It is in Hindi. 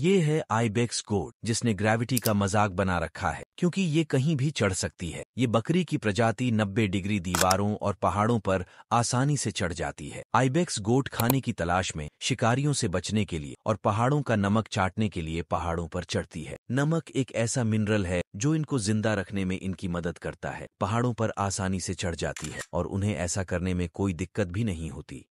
ये है आईबेक्स गोट जिसने ग्रेविटी का मजाक बना रखा है क्योंकि ये कहीं भी चढ़ सकती है ये बकरी की प्रजाति 90 डिग्री दीवारों और पहाड़ों पर आसानी से चढ़ जाती है आईबेक्स गोट खाने की तलाश में शिकारियों से बचने के लिए और पहाड़ों का नमक चाटने के लिए पहाड़ों पर चढ़ती है नमक एक ऐसा मिनरल है जो इनको जिंदा रखने में इनकी मदद करता है पहाड़ों पर आसानी से चढ़ जाती है और उन्हें ऐसा करने में कोई दिक्कत भी नहीं होती